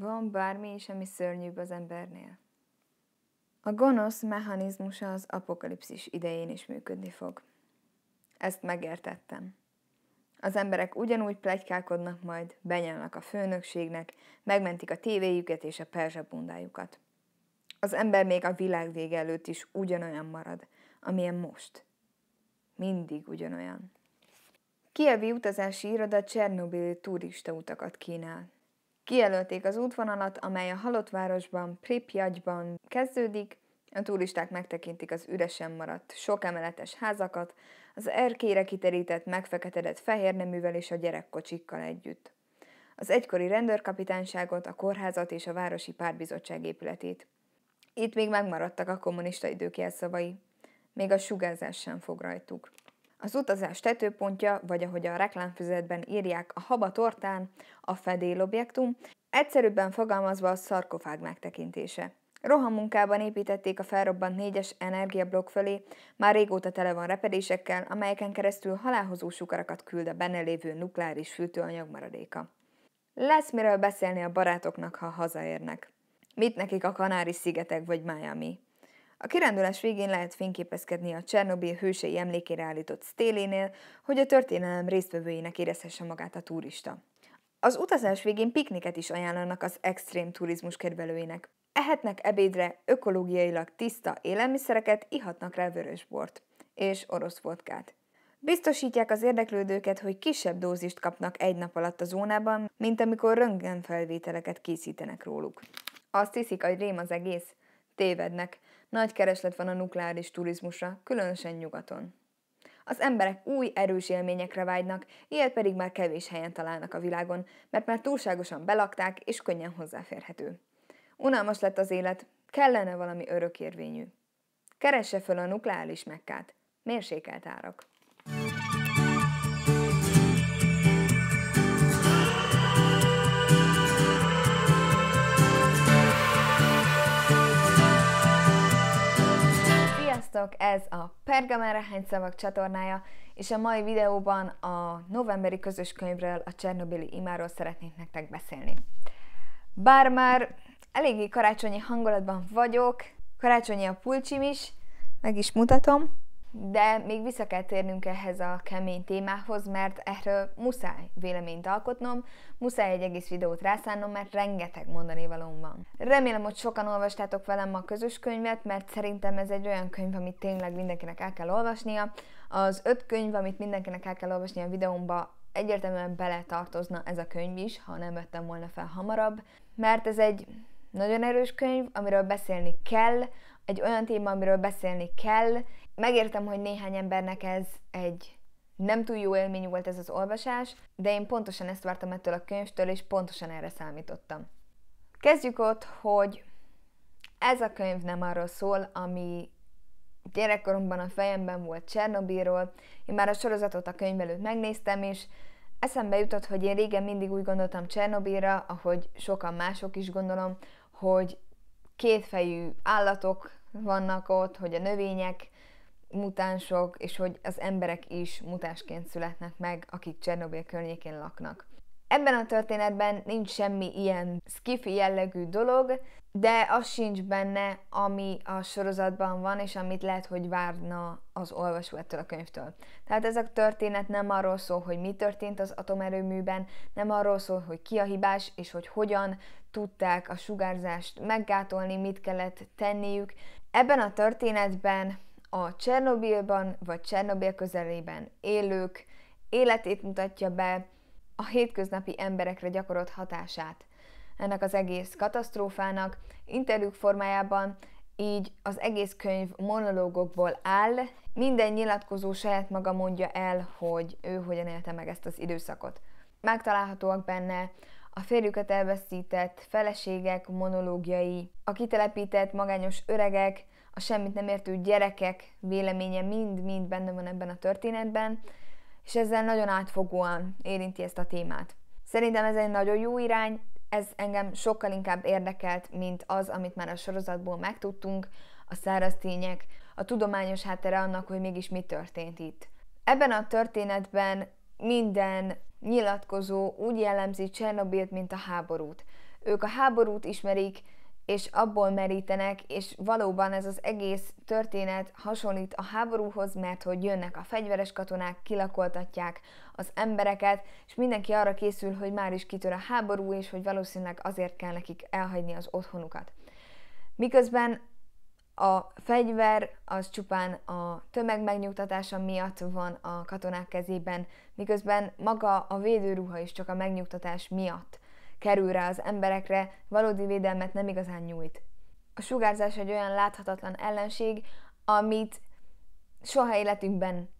Van bármi is, ami szörnyűbb az embernél. A gonosz mechanizmusa az apokalipszis idején is működni fog. Ezt megértettem. Az emberek ugyanúgy plegykálkodnak majd, benyelnek a főnökségnek, megmentik a tévéjüket és a perzsabundájukat. Az ember még a világ vége előtt is ugyanolyan marad, amilyen most. Mindig ugyanolyan. Kievi utazási iroda Csernobili turista utakat kínál. Kijelölték az útvonalat, amely a városban, Pripyatban kezdődik, a turisták megtekintik az üresen maradt, sok emeletes házakat, az erkére kiterített, megfeketedett neművel és a gyerekkocsikkal együtt. Az egykori rendőrkapitányságot, a kórházat és a városi párbizottság épületét. Itt még megmaradtak a kommunista idők jelszavai. Még a sugárzás sem fog rajtuk. Az utazás tetőpontja, vagy ahogy a reklámfüzetben írják, a haba tortán, a fedélobjektum, egyszerűbben fogalmazva a szarkofág megtekintése. Rohamunkában építették a felrobbant négyes energiablokk fölé, már régóta tele van repedésekkel, amelyeken keresztül halálhozó sugarakat küld a benne lévő nukleáris fűtőanyag maradéka. Lesz miről beszélni a barátoknak, ha hazaérnek. Mit nekik a Kanári-szigetek vagy Miami? A kirándulás végén lehet fényképezkedni a Csernobil hősei emlékére állított sztélénél, hogy a történelem résztvevőinek érezhesse magát a turista. Az utazás végén pikniket is ajánlanak az extrém turizmus kedvelőinek. Ehetnek ebédre ökológiailag tiszta élelmiszereket, ihatnak rá vörösbort és orosz vodkát. Biztosítják az érdeklődőket, hogy kisebb dózist kapnak egy nap alatt a zónában, mint amikor röntgenfelvételeket készítenek róluk. Azt hiszik, hogy rém az egész? Tévednek. Nagy kereslet van a nukleáris turizmusra, különösen nyugaton. Az emberek új, erős élményekre vágynak, ilyet pedig már kevés helyen találnak a világon, mert már túlságosan belakták és könnyen hozzáférhető. Unalmas lett az élet, kellene valami örökérvényű. Keresse föl a nukleáris mekkát. Mérsékelt árak. Sziasztok! Ez a Pergamen Rehány Szavak csatornája, és a mai videóban a novemberi közös könyvről, a Csernobili imáról szeretnék nektek beszélni. Bár már eléggé karácsonyi hangulatban vagyok, karácsonyi a pulcsim is, meg is mutatom, de még vissza kell térnünk ehhez a kemény témához, mert erről muszáj véleményt alkotnom, muszáj egy egész videót rászánnom, mert rengeteg mondani valóm van. Remélem, hogy sokan olvastátok velem a közös könyvet, mert szerintem ez egy olyan könyv, amit tényleg mindenkinek el kell olvasnia. Az öt könyv, amit mindenkinek el kell olvasnia a videómba, egyértelműen bele tartozna ez a könyv is, ha nem vettem volna fel hamarabb, mert ez egy nagyon erős könyv, amiről beszélni kell, egy olyan téma, amiről beszélni kell, Megértem, hogy néhány embernek ez egy nem túl jó élmény volt ez az olvasás, de én pontosan ezt vártam ettől a könyvtől, és pontosan erre számítottam. Kezdjük ott, hogy ez a könyv nem arról szól, ami gyerekkoromban a fejemben volt Csernobíról. Én már a sorozatot a könyv előtt megnéztem, és eszembe jutott, hogy én régen mindig úgy gondoltam Csernobíra, ahogy sokan mások is gondolom, hogy kétfejű állatok vannak ott, hogy a növények mutánsok, és hogy az emberek is mutásként születnek meg, akik Csernobyl környékén laknak. Ebben a történetben nincs semmi ilyen skifi jellegű dolog, de az sincs benne, ami a sorozatban van, és amit lehet, hogy várna az olvasó ettől a könyvtől. Tehát ez a történet nem arról szól, hogy mi történt az atomerőműben, nem arról szól, hogy ki a hibás, és hogy hogyan tudták a sugárzást meggátolni, mit kellett tenniük. Ebben a történetben a Csernobilban vagy Csernobil közelében élők életét mutatja be, a hétköznapi emberekre gyakorolt hatását ennek az egész katasztrófának, interjúk formájában, így az egész könyv monológokból áll, minden nyilatkozó saját maga mondja el, hogy ő hogyan élte meg ezt az időszakot. Megtalálhatóak benne a férjüket elveszített feleségek monológiai, a kitelepített magányos öregek, a semmit nem értő gyerekek véleménye mind-mind benne van ebben a történetben, és ezzel nagyon átfogóan érinti ezt a témát. Szerintem ez egy nagyon jó irány, ez engem sokkal inkább érdekelt, mint az, amit már a sorozatból megtudtunk, a száraz tények, a tudományos háttere annak, hogy mégis mi történt itt. Ebben a történetben minden nyilatkozó úgy jellemzi Csernobilt, mint a háborút. Ők a háborút ismerik, és abból merítenek, és valóban ez az egész történet hasonlít a háborúhoz, mert hogy jönnek a fegyveres katonák, kilakoltatják az embereket, és mindenki arra készül, hogy már is kitör a háború, és hogy valószínűleg azért kell nekik elhagyni az otthonukat. Miközben a fegyver az csupán a tömeg megnyugtatása miatt van a katonák kezében, miközben maga a védőruha is csak a megnyugtatás miatt kerül rá az emberekre, valódi védelmet nem igazán nyújt. A sugárzás egy olyan láthatatlan ellenség, amit soha életünkben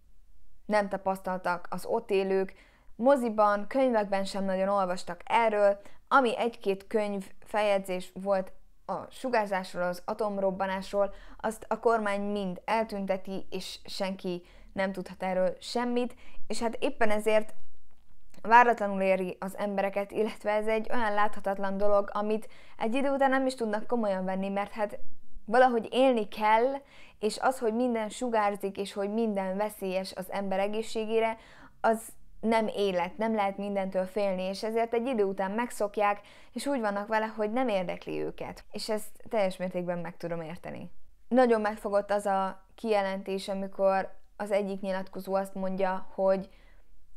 nem tapasztaltak az ott élők, moziban, könyvekben sem nagyon olvastak erről, ami egy-két könyv feljegyzés volt a sugárzásról, az atomrobbanásról, azt a kormány mind eltünteti, és senki nem tudhat erről semmit, és hát éppen ezért váratlanul éri az embereket, illetve ez egy olyan láthatatlan dolog, amit egy idő után nem is tudnak komolyan venni, mert hát valahogy élni kell, és az, hogy minden sugárzik, és hogy minden veszélyes az ember egészségére, az nem élet, nem lehet mindentől félni, és ezért egy idő után megszokják, és úgy vannak vele, hogy nem érdekli őket. És ezt teljes mértékben meg tudom érteni. Nagyon megfogott az a kijelentés, amikor az egyik nyilatkozó azt mondja, hogy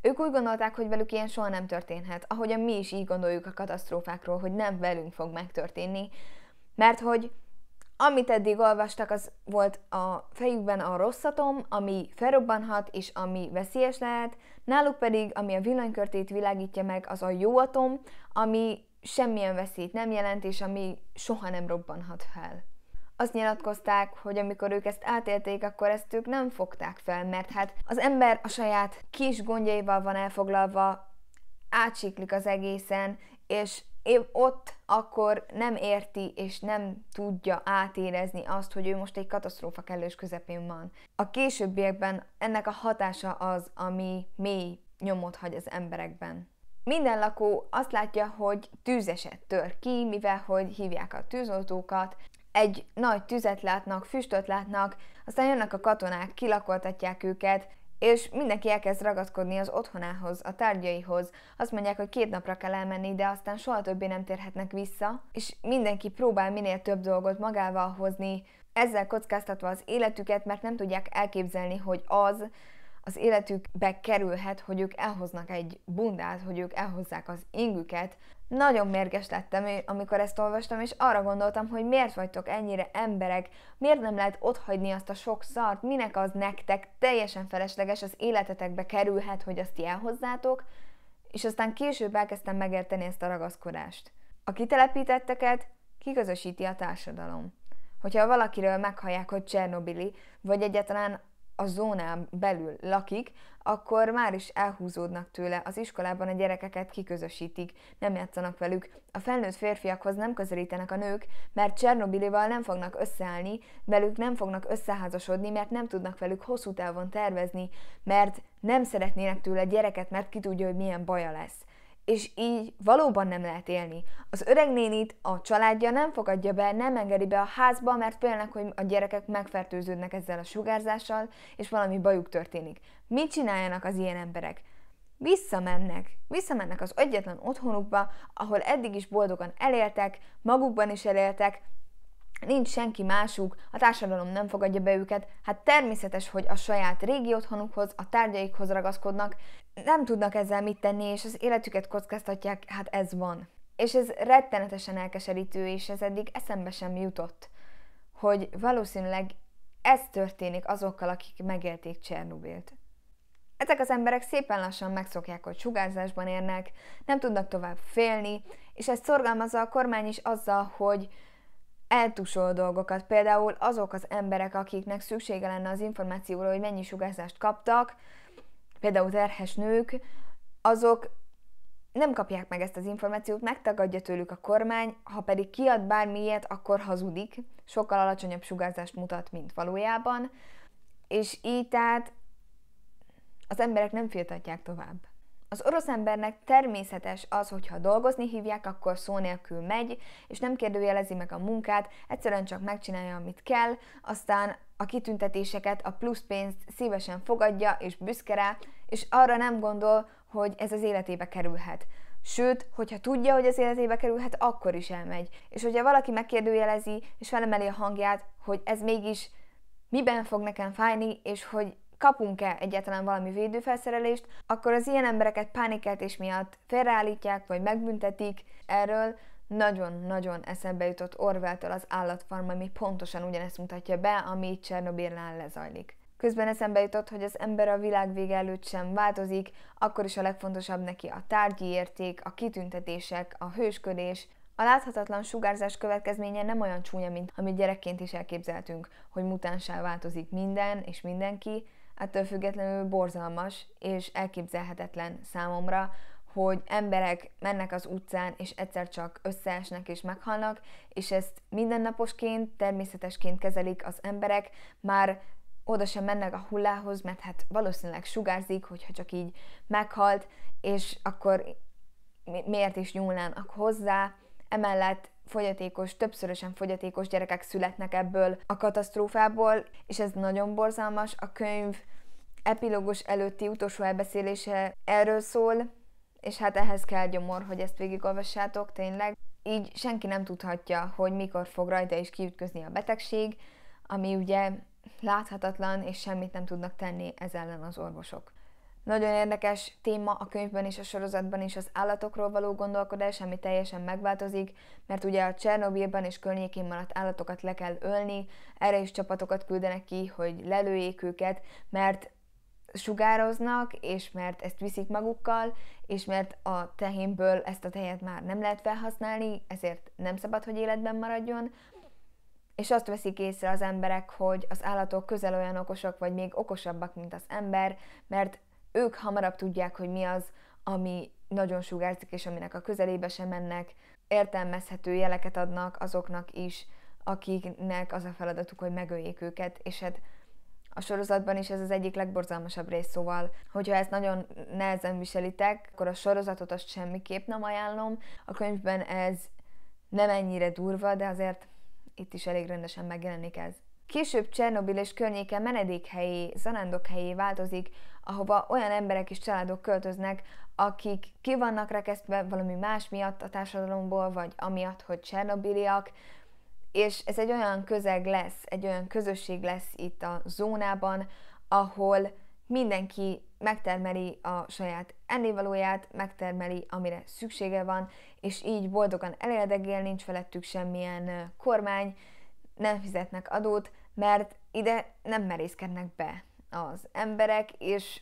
ők úgy gondolták, hogy velük ilyen soha nem történhet, ahogyan mi is így gondoljuk a katasztrófákról, hogy nem velünk fog megtörténni, mert hogy amit eddig olvastak, az volt a fejükben a rosszatom, ami felrobbanhat és ami veszélyes lehet, náluk pedig, ami a villanykörtét világítja meg, az a jó atom, ami semmilyen veszélyt nem jelent, és ami soha nem robbanhat fel azt nyilatkozták, hogy amikor ők ezt átélték, akkor ezt ők nem fogták fel, mert hát az ember a saját kis gondjaival van elfoglalva, átsiklik az egészen, és én ott akkor nem érti és nem tudja átérezni azt, hogy ő most egy katasztrófa kellős közepén van. A későbbiekben ennek a hatása az, ami mély nyomot hagy az emberekben. Minden lakó azt látja, hogy tűzeset tör ki, mivel hogy hívják a tűzoltókat, egy nagy tüzet látnak, füstöt látnak, aztán jönnek a katonák, kilakoltatják őket, és mindenki elkezd ragaszkodni az otthonához, a tárgyaihoz. Azt mondják, hogy két napra kell elmenni, de aztán soha többé nem térhetnek vissza, és mindenki próbál minél több dolgot magával hozni, ezzel kockáztatva az életüket, mert nem tudják elképzelni, hogy az az életükbe kerülhet, hogy ők elhoznak egy bundát, hogy ők elhozzák az ingüket, nagyon mérges lettem, amikor ezt olvastam, és arra gondoltam, hogy miért vagytok ennyire emberek, miért nem lehet otthagyni azt a sok szart, minek az nektek, teljesen felesleges, az életetekbe kerülhet, hogy azt elhozzátok, és aztán később elkezdtem megérteni ezt a ragaszkodást. A kitelepítetteket kiközösíti a társadalom. Hogyha valakiről meghallják, hogy Csernobili, vagy egyáltalán a zónán belül lakik, akkor már is elhúzódnak tőle, az iskolában a gyerekeket kiközösítik, nem játszanak velük, a felnőtt férfiakhoz nem közelítenek a nők, mert Csernobilival nem fognak összeállni, velük nem fognak összeházasodni, mert nem tudnak velük hosszú távon tervezni, mert nem szeretnének tőle gyereket, mert ki tudja, hogy milyen baja lesz és így valóban nem lehet élni. Az öreg nénit a családja nem fogadja be, nem engedi be a házba, mert félnek, hogy a gyerekek megfertőződnek ezzel a sugárzással, és valami bajuk történik. Mit csináljanak az ilyen emberek? Visszamennek. Visszamennek az egyetlen otthonukba, ahol eddig is boldogan eléltek, magukban is eléltek, nincs senki másuk, a társadalom nem fogadja be őket, hát természetes, hogy a saját régi otthonukhoz, a tárgyaikhoz ragaszkodnak, nem tudnak ezzel mit tenni, és az életüket kockáztatják, hát ez van. És ez rettenetesen elkeserítő, és ez eddig eszembe sem jutott, hogy valószínűleg ez történik azokkal, akik megélték Csernobilt. Ezek az emberek szépen lassan megszokják, hogy sugárzásban érnek, nem tudnak tovább félni, és ezt szorgalmazza a kormány is azzal, hogy eltusol dolgokat. Például azok az emberek, akiknek szüksége lenne az információra, hogy mennyi sugárzást kaptak, például terhes nők, azok nem kapják meg ezt az információt, megtagadja tőlük a kormány, ha pedig kiad bármilyet, akkor hazudik, sokkal alacsonyabb sugárzást mutat, mint valójában, és így tehát az emberek nem filtatják tovább. Az orosz embernek természetes az, hogyha dolgozni hívják, akkor szó nélkül megy, és nem kérdőjelezi meg a munkát, egyszerűen csak megcsinálja, amit kell, aztán a kitüntetéseket, a plusz pénzt szívesen fogadja és büszke rá, és arra nem gondol, hogy ez az életébe kerülhet. Sőt, hogyha tudja, hogy az életébe kerülhet, akkor is elmegy. És hogyha valaki megkérdőjelezi, és felemeli a hangját, hogy ez mégis miben fog nekem fájni, és hogy kapunk-e egyáltalán valami védőfelszerelést, akkor az ilyen embereket pánikeltés miatt félreállítják vagy megbüntetik. Erről nagyon-nagyon eszembe jutott Orwelltől az állatfarm, ami pontosan ugyanezt mutatja be, ami itt Csernobélnál lezajlik. Közben eszembe jutott, hogy az ember a világ vége előtt sem változik, akkor is a legfontosabb neki a tárgyi érték, a kitüntetések, a hősködés, a láthatatlan sugárzás következménye nem olyan csúnya, mint amit gyerekként is elképzeltünk, hogy mutánsá változik minden és mindenki, ettől függetlenül borzalmas és elképzelhetetlen számomra, hogy emberek mennek az utcán, és egyszer csak összeesnek és meghalnak, és ezt mindennaposként, természetesként kezelik az emberek, már oda sem mennek a hullához, mert hát valószínűleg sugárzik, hogyha csak így meghalt, és akkor miért is nyúlnának hozzá. Emellett fogyatékos, többszörösen fogyatékos gyerekek születnek ebből a katasztrófából, és ez nagyon borzalmas. A könyv epilógus előtti utolsó elbeszélése erről szól, és hát ehhez kell gyomor, hogy ezt végigolvassátok, tényleg. Így senki nem tudhatja, hogy mikor fog rajta is kiütközni a betegség, ami ugye láthatatlan, és semmit nem tudnak tenni ez ellen az orvosok. Nagyon érdekes téma a könyvben és a sorozatban is az állatokról való gondolkodás, ami teljesen megváltozik, mert ugye a Csernobilban és környékén maradt állatokat le kell ölni, erre is csapatokat küldenek ki, hogy lelőjék őket, mert sugároznak, és mert ezt viszik magukkal, és mert a tehénből ezt a tehet már nem lehet felhasználni, ezért nem szabad, hogy életben maradjon, és azt veszik észre az emberek, hogy az állatok közel olyan okosak, vagy még okosabbak, mint az ember, mert ők hamarabb tudják, hogy mi az, ami nagyon sugárzik, és aminek a közelébe sem mennek, értelmezhető jeleket adnak azoknak is, akiknek az a feladatuk, hogy megöljék őket, és hát a sorozatban is ez az egyik legborzalmasabb rész, szóval, hogyha ezt nagyon nehezen viselitek, akkor a sorozatot azt semmiképp nem ajánlom. A könyvben ez nem ennyire durva, de azért itt is elég rendesen megjelenik ez. Később Csernobil és környéke menedékhelyé, zarándokhelyé változik, ahova olyan emberek és családok költöznek, akik ki vannak rekesztve valami más miatt a társadalomból, vagy amiatt, hogy csernobiliak, és ez egy olyan közeg lesz, egy olyan közösség lesz itt a zónában, ahol mindenki megtermeli a saját ennivalóját, megtermeli, amire szüksége van, és így boldogan elérdegél, nincs felettük semmilyen kormány, nem fizetnek adót, mert ide nem merészkednek be az emberek, és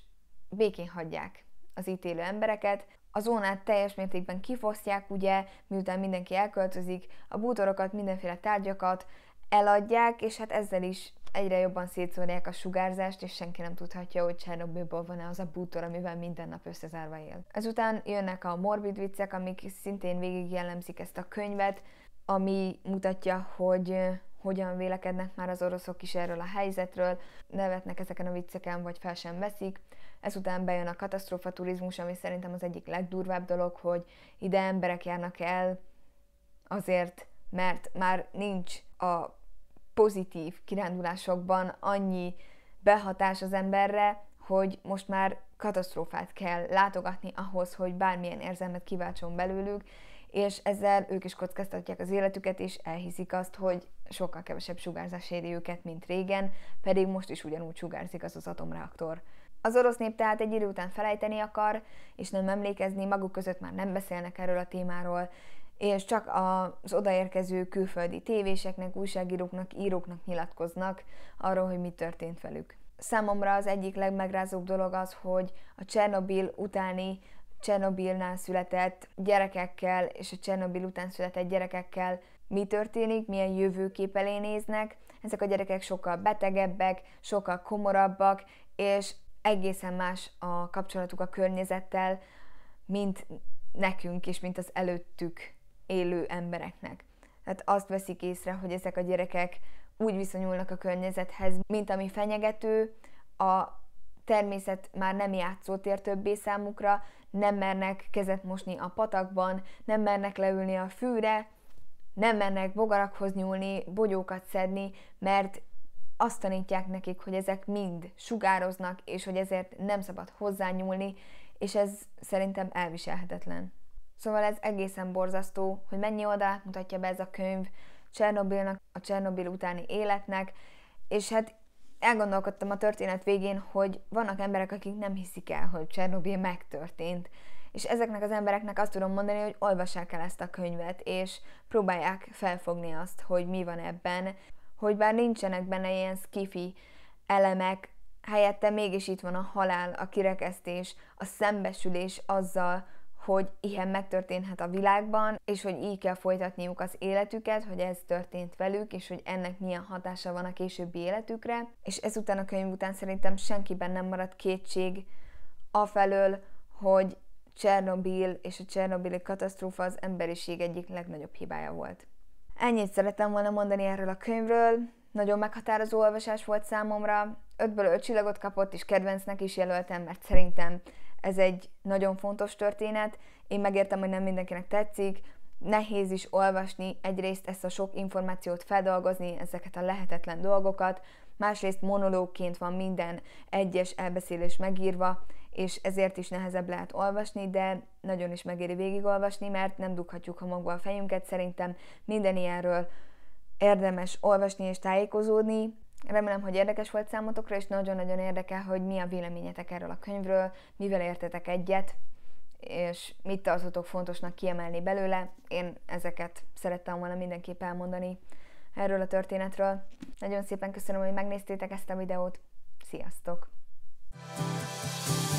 békén hagyják az ítélő embereket. A zónát teljes mértékben kifosztják, ugye, miután mindenki elköltözik, a bútorokat, mindenféle tárgyakat eladják, és hát ezzel is egyre jobban szétszórják a sugárzást, és senki nem tudhatja, hogy Csernobylból van-e az a bútor, amivel minden nap összezárva él. Ezután jönnek a morbid viccek, amik szintén végig jellemzik ezt a könyvet, ami mutatja, hogy hogyan vélekednek már az oroszok is erről a helyzetről, nevetnek ezeken a vicceken, vagy fel sem veszik. Ezután bejön a katasztrófa turizmus, ami szerintem az egyik legdurvább dolog, hogy ide emberek járnak el azért, mert már nincs a pozitív kirándulásokban annyi behatás az emberre, hogy most már katasztrófát kell látogatni ahhoz, hogy bármilyen érzelmet kiváltson belőlük, és ezzel ők is kockáztatják az életüket, és elhiszik azt, hogy sokkal kevesebb sugárzás éri őket, mint régen, pedig most is ugyanúgy sugárzik az az atomreaktor. Az orosz nép tehát egy idő után felejteni akar, és nem emlékezni, maguk között már nem beszélnek erről a témáról, és csak az odaérkező külföldi tévéseknek, újságíróknak, íróknak nyilatkoznak arról, hogy mi történt velük. Számomra az egyik legmegrázóbb dolog az, hogy a Csernobil utáni Csernobilnál született gyerekekkel és a Csernobil után született gyerekekkel mi történik, milyen jövőkép elé néznek. Ezek a gyerekek sokkal betegebbek, sokkal komorabbak, és egészen más a kapcsolatuk a környezettel, mint nekünk és mint az előttük élő embereknek. Tehát azt veszik észre, hogy ezek a gyerekek úgy viszonyulnak a környezethez, mint ami fenyegető, a természet már nem játszótér többé számukra, nem mernek kezet mosni a patakban, nem mernek leülni a fűre, nem mernek bogarakhoz nyúlni, bogyókat szedni, mert azt tanítják nekik, hogy ezek mind sugároznak, és hogy ezért nem szabad hozzányúlni, és ez szerintem elviselhetetlen. Szóval ez egészen borzasztó, hogy mennyi oldalát mutatja be ez a könyv Csernobilnak, a Csernobil utáni életnek, és hát elgondolkodtam a történet végén, hogy vannak emberek, akik nem hiszik el, hogy Csernobyl megtörtént, és ezeknek az embereknek azt tudom mondani, hogy olvassák el ezt a könyvet, és próbálják felfogni azt, hogy mi van ebben, hogy bár nincsenek benne ilyen skifi elemek, helyette mégis itt van a halál, a kirekesztés, a szembesülés azzal, hogy ilyen megtörténhet a világban, és hogy így kell folytatniuk az életüket, hogy ez történt velük, és hogy ennek milyen hatása van a későbbi életükre. És ezután a könyv után szerintem senkiben nem maradt kétség afelől, hogy Csernobil és a Csernobili katasztrófa az emberiség egyik legnagyobb hibája volt. Ennyit szerettem volna mondani erről a könyvről, nagyon meghatározó olvasás volt számomra, ötből öt csillagot kapott, és kedvencnek is jelöltem, mert szerintem ez egy nagyon fontos történet. Én megértem, hogy nem mindenkinek tetszik, nehéz is olvasni egyrészt ezt a sok információt feldolgozni, ezeket a lehetetlen dolgokat, másrészt monológként van minden egyes elbeszélés megírva, és ezért is nehezebb lehet olvasni, de nagyon is megéri végigolvasni, mert nem dughatjuk magba a fejünket, szerintem minden ilyenről érdemes olvasni és tájékozódni. Remélem, hogy érdekes volt számotokra, és nagyon-nagyon érdekel, hogy mi a véleményetek erről a könyvről, mivel értetek egyet, és mit tartotok fontosnak kiemelni belőle. Én ezeket szerettem volna mindenképp elmondani erről a történetről. Nagyon szépen köszönöm, hogy megnéztétek ezt a videót. Sziasztok! thank you